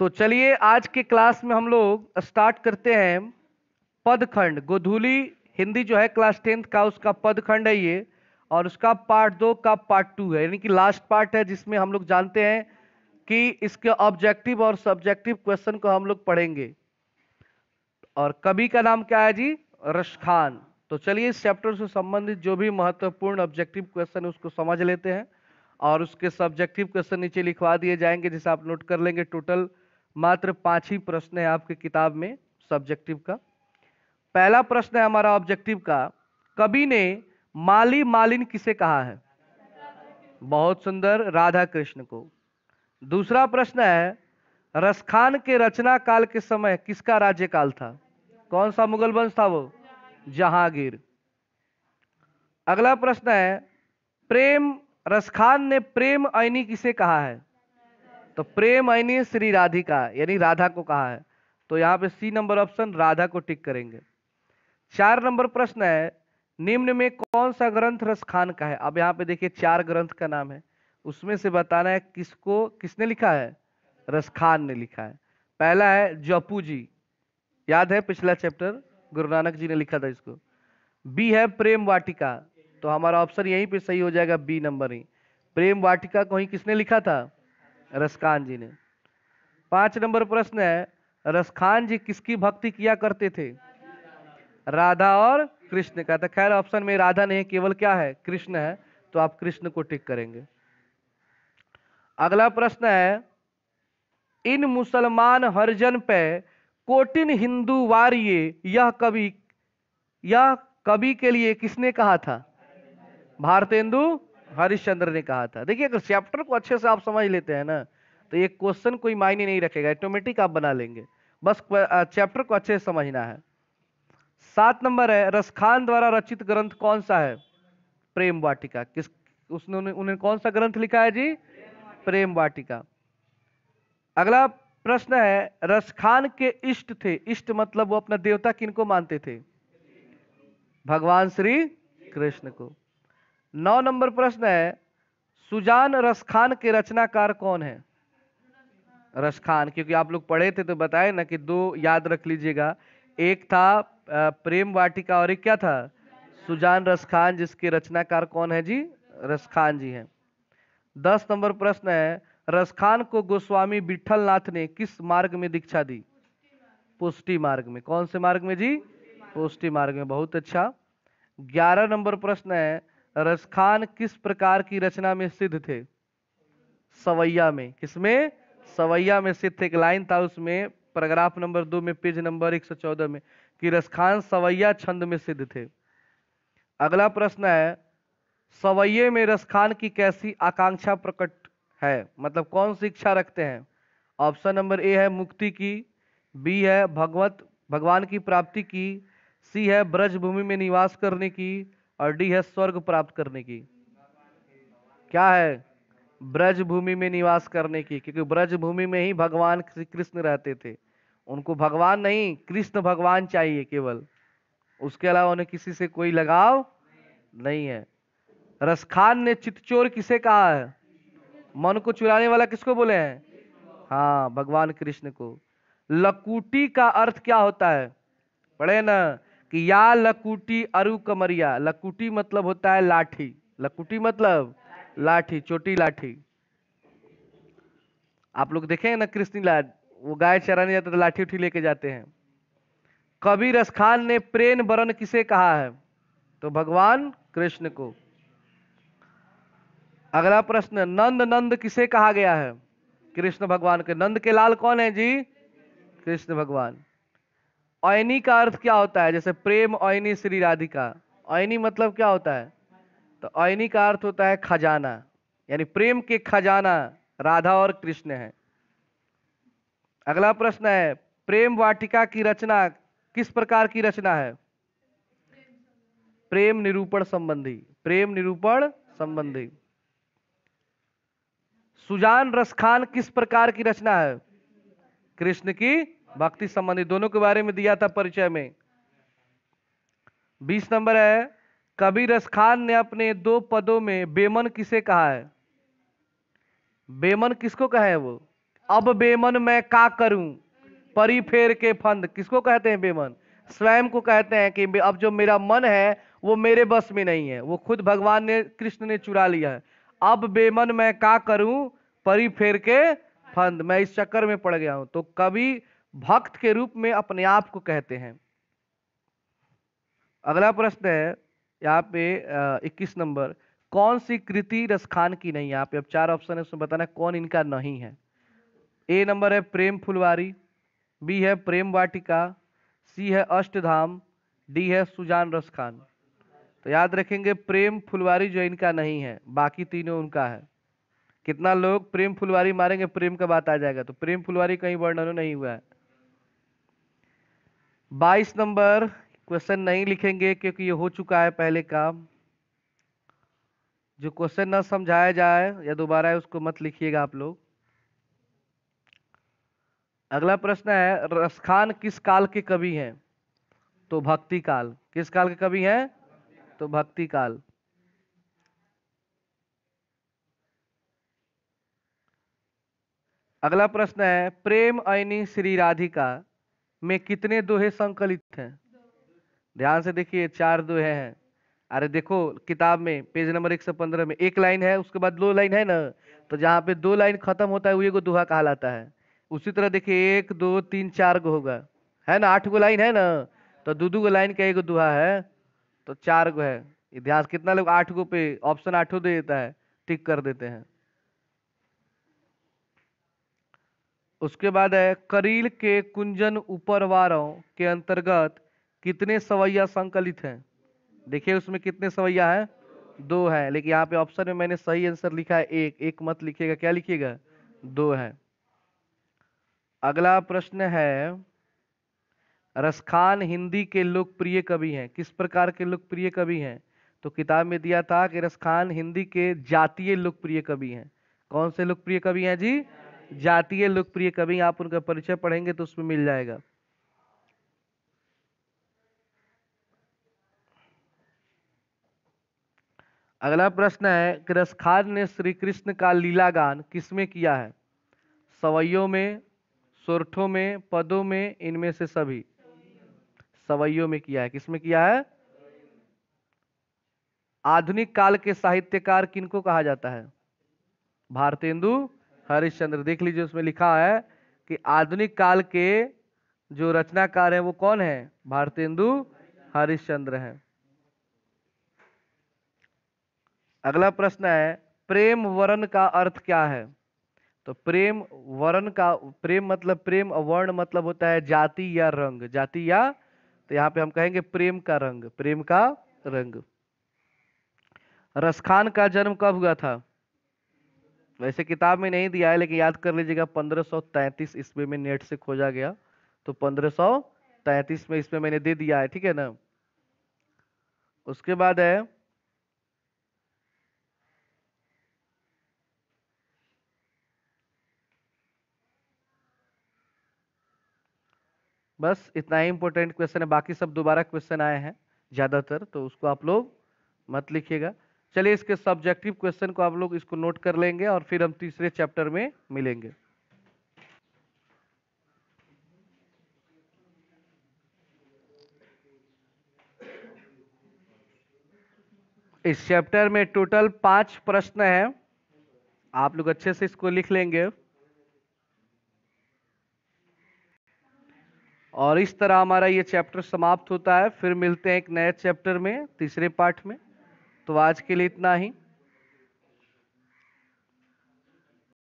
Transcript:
तो चलिए आज के क्लास में हम लोग स्टार्ट करते हैं पदखंड गोधूली हिंदी जो है क्लास टेंथ का उसका पदखंड है ये और उसका पार्ट दो का पार्ट टू है यानी कि लास्ट पार्ट है जिसमें हम लोग जानते हैं कि इसके ऑब्जेक्टिव और सब्जेक्टिव क्वेश्चन को हम लोग पढ़ेंगे और कवि का नाम क्या है जी खान तो चलिए इस चैप्टर से संबंधित जो भी महत्वपूर्ण ऑब्जेक्टिव क्वेश्चन है उसको समझ लेते हैं और उसके सब्जेक्टिव क्वेश्चन नीचे लिखवा दिए जाएंगे जिसे आप नोट कर लेंगे टोटल मात्र पांच ही प्रश्न है आपके किताब में सब्जेक्टिव का पहला प्रश्न है हमारा ऑब्जेक्टिव का कवि ने माली मालिन किसे कहा है बहुत सुंदर राधा कृष्ण को दूसरा प्रश्न है रसखान के रचना काल के समय किसका राज्यकाल था कौन सा मुगल वंश था वो जहांगीर अगला प्रश्न है प्रेम रसखान ने प्रेम ऐनी किसे कहा है तो प्रेम यानी श्री राधिका यानी राधा को कहा है तो यहाँ पे सी नंबर ऑप्शन राधा को टिक करेंगे चार नंबर प्रश्न है निम्न में कौन सा ग्रंथ रसखान का है अब यहाँ पे देखिए चार ग्रंथ का नाम है उसमें से बताना है किसको किसने लिखा है रसखान ने लिखा है पहला है जपू जी याद है पिछला चैप्टर गुरु नानक जी ने लिखा था इसको बी है प्रेम वाटिका तो हमारा ऑप्शन यहीं पे सही हो जाएगा बी नंबर ही प्रेम वाटिका को ही किसने लिखा था रसखान जी ने पांच नंबर प्रश्न है रसखान जी किसकी भक्ति किया करते थे राधा और कृष्ण का तो खैर ऑप्शन में राधा नहीं केवल क्या है कृष्ण है तो आप कृष्ण को टिक करेंगे अगला प्रश्न है इन मुसलमान हरजन पे कोटिन हिंदू वार्य यह कवि यह कवि के लिए किसने कहा था भारतेंदु हरिश्चंद्र ने कहा था देखिए अगर चैप्टर को अच्छे से आप समझ लेते हैं ना तो ये क्वेश्चन कोई मायने नहीं रखेगा ऑटोमेटिक आप बना लेंगे बस चैप्टर को अच्छे से समझना है सात नंबर है रसखान द्वारा रचित ग्रंथ कौन सा है प्रेम वाटिका किस उसने उन्हें कौन सा ग्रंथ लिखा है जी प्रेम वाटिका अगला प्रश्न है रसखान के इष्ट थे इष्ट मतलब वो अपना देवता किनको मानते थे भगवान श्री कृष्ण को नौ नंबर प्रश्न है सुजान रसखान के रचनाकार कौन है रसखान क्योंकि आप लोग पढ़े थे तो बताए ना कि दो याद रख लीजिएगा एक था प्रेम वाटिका और एक क्या था सुजान रसखान जिसके रचनाकार कौन है जी रसखान जी हैं दस नंबर प्रश्न है रसखान को गोस्वामी विठल नाथ ने किस मार्ग में दीक्षा दी पुष्टि मार्ग में कौन से मार्ग में जी पुष्टि मार्ग में बहुत अच्छा ग्यारह नंबर प्रश्न है रसखान किस प्रकार की रचना में सिद्ध थे सवैया में किसमें सवैया में सिद्ध थे एक लाइन था उसमें पैराग्राफ नंबर दो में पेज नंबर 114 में कि रसखान सवैया छंद में सिद्ध थे अगला प्रश्न है सवैये में रसखान की कैसी आकांक्षा प्रकट है मतलब कौन सी इच्छा रखते हैं ऑप्शन नंबर ए है मुक्ति की बी है भगवत भगवान की प्राप्ति की सी है ब्रज भूमि में निवास करने की और है स्वर्ग प्राप्त करने की क्या है ब्रज भूमि में निवास करने की क्योंकि ब्रज भूमि में ही भगवान कृष्ण रहते थे उनको भगवान नहीं कृष्ण भगवान चाहिए केवल उसके अलावा उन्हें किसी से कोई लगाव नहीं है रसखान ने चितचोर किसे कहा है मन को चुराने वाला किसको बोले हैं हाँ भगवान कृष्ण को लकुटी का अर्थ क्या होता है पढ़े ना कि या लकूटी अरु कमरिया लकुटी मतलब होता है लाठी लकुटी मतलब लाठी छोटी लाठी आप लोग देखेंगे ना कृष्ण लाल वो गाय चराने जाते तो लाठी उठी लेके जाते हैं कबीर खान ने प्रेम बरन किसे कहा है तो भगवान कृष्ण को अगला प्रश्न नंद नंद किसे कहा गया है कृष्ण भगवान के नंद के लाल कौन है जी कृष्ण भगवान औनी का अर्थ क्या होता है जैसे प्रेम ऑयनी श्री राधिका औनी मतलब क्या होता है तो औनी का अर्थ होता है खजाना यानी प्रेम के खजाना राधा और कृष्ण है अगला प्रश्न है प्रेम वाटिका की रचना किस प्रकार की रचना है प्रेम निरूपण संबंधी प्रेम निरूपण संबंधी सुजान रसखान किस प्रकार की रचना है कृष्ण की भक्ति संबंधी दोनों के बारे में दिया था परिचय में बीस नंबर है कबीर खान ने अपने दो पदों में बेमन किसे कहा है बेमन किसको कहे वो अब बेमन मैं का करूं परी फेर के फंद किसको कहते हैं बेमन स्वयं को कहते हैं कि अब जो मेरा मन है वो मेरे बस में नहीं है वो खुद भगवान ने कृष्ण ने चुरा लिया है अब बेमन मैं का करूं परी फेर के फंद मैं इस चक्कर में पड़ गया हूं तो कभी भक्त के रूप में अपने आप को कहते हैं अगला प्रश्न है यहाँ पे इक्कीस नंबर कौन सी कृति रसखान की नहीं है यहाँ पे अब चार ऑप्शन है उसमें बताना कौन इनका नहीं है ए नंबर है प्रेम फुलवारी बी है प्रेम वाटिका सी है अष्टधाम डी है सुजान रसखान तो याद रखेंगे प्रेम फुलवारी जो इनका नहीं है बाकी तीनों उनका है कितना लोग प्रेम फुलवारी मारेंगे प्रेम का बात आ जाएगा तो प्रेम फुलवारी कहीं वर्णन नहीं हुआ है बाईस नंबर क्वेश्चन नहीं लिखेंगे क्योंकि ये हो चुका है पहले काम जो क्वेश्चन ना समझाया जाए या दोबारा है उसको मत लिखिएगा आप लोग अगला प्रश्न है रसखान किस काल के कवि हैं तो भक्ति काल किस काल के कवि हैं तो भक्ति काल अगला प्रश्न है प्रेम अयनी श्री राधिका में कितने दोहे संकलित हैं ध्यान से देखिए चार दोहे हैं अरे देखो किताब में पेज नंबर एक सौ पंद्रह में एक लाइन है उसके बाद दो लाइन है ना तो जहाँ पे दो लाइन खत्म होता है वो गो दोहा कहलाता है उसी तरह देखिए एक दो तीन चार गो होगा है ना आठ गो लाइन है ना तो दो दो गो लाइन का एगो दोहा है तो चार गो है इतिहास कितना लोग आठ गो पे ऑप्शन आठों दे देता है टिक कर देते हैं उसके बाद है करील के कुंजन वारों के अंतर्गत कितने सवैया संकलित हैं देखिए उसमें कितने सवैया हैं दो है लेकिन यहाँ पे ऑप्शन में मैंने सही आंसर लिखा है एक एक मत लिखिएगा क्या लिखिएगा दो है अगला प्रश्न है रसखान हिंदी के लोकप्रिय कवि हैं किस प्रकार के लोकप्रिय कवि हैं तो किताब में दिया था कि रसखान हिंदी के जातीय लोकप्रिय कवि हैं कौन से लोकप्रिय कवि हैं जी जातीय लोकप्रिय कवि आप उनका परिचय पढ़ेंगे तो उसमें मिल जाएगा अगला प्रश्न है कि रसखान ने श्री कृष्ण का लीला गान किसमें किया है सवैयों में सोरठों में पदों में इनमें से सभी सवैयों में किया है किसमें किया है आधुनिक काल के साहित्यकार किनको कहा जाता है भारतेंदु हरिश्चंद्र देख लीजिए उसमें लिखा है कि आधुनिक काल के जो रचनाकार हैं वो कौन है भारतेंदु हरिश्चंद्र हैं अगला प्रश्न है प्रेम वर्ण का अर्थ क्या है तो प्रेम वर्ण का प्रेम मतलब प्रेम वर्ण मतलब होता है जाति या रंग जाति या तो यहां पे हम कहेंगे प्रेम का रंग प्रेम का रंग रसखान का जन्म कब हुआ था वैसे किताब में नहीं दिया है लेकिन याद कर लीजिएगा 1533 ईस्वी में नेट से खोजा गया तो 1533 में इसमें मैंने दे दिया है ठीक है ना उसके बाद है बस इतना ही इंपॉर्टेंट क्वेश्चन है बाकी सब दोबारा क्वेश्चन आए हैं ज़्यादातर तो उसको आप लोग मत लिखिएगा चलिए इसके सब्जेक्टिव क्वेश्चन को आप लोग इसको नोट कर लेंगे और फिर हम तीसरे चैप्टर में मिलेंगे इस चैप्टर में टोटल पांच प्रश्न हैं आप लोग अच्छे से इसको लिख लेंगे और इस तरह हमारा ये चैप्टर समाप्त होता है फिर मिलते हैं एक नए चैप्टर में तीसरे पार्ट में तो आज के लिए इतना ही